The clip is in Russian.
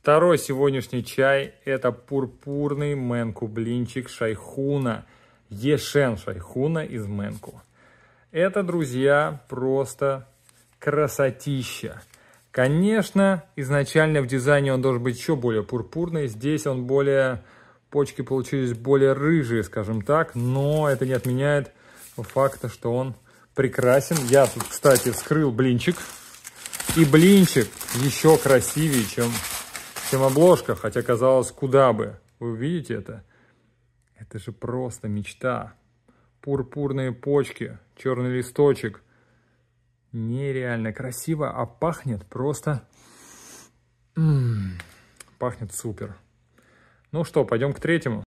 Второй сегодняшний чай – это пурпурный мэнку блинчик шайхуна. Ешен шайхуна из Мэнку. Это, друзья, просто красотища. Конечно, изначально в дизайне он должен быть еще более пурпурный. Здесь он более... Почки получились более рыжие, скажем так. Но это не отменяет факта, что он прекрасен. Я тут, кстати, вскрыл блинчик. И блинчик еще красивее, чем чем обложка, хотя казалось, куда бы. Вы видите это? Это же просто мечта. Пурпурные почки, черный листочек. Нереально красиво, а пахнет просто... М -м -м, пахнет супер. Ну что, пойдем к третьему.